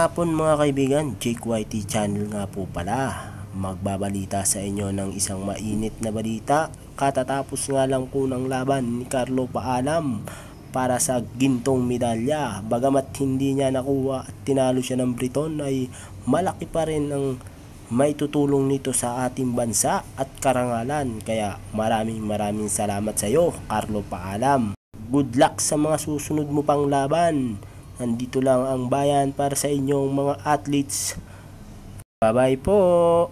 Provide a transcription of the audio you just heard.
Hapon mga kaibigan, Jake YT Channel nga po pala. Magbabalita sa inyo ng isang mainit na balita. Katatapos nga lang po ng laban ni Carlo Paalam para sa gintong medalya. Bagamat hindi niya nakuha at tinalo siya ng Briton ay malaki pa rin ang may tutulong nito sa ating bansa at karangalan. Kaya maraming maraming salamat sa iyo, Carlo Paalam. Good luck sa mga susunod mo pang laban. Nandito lang ang bayan para sa inyong mga athletes. Bye-bye po!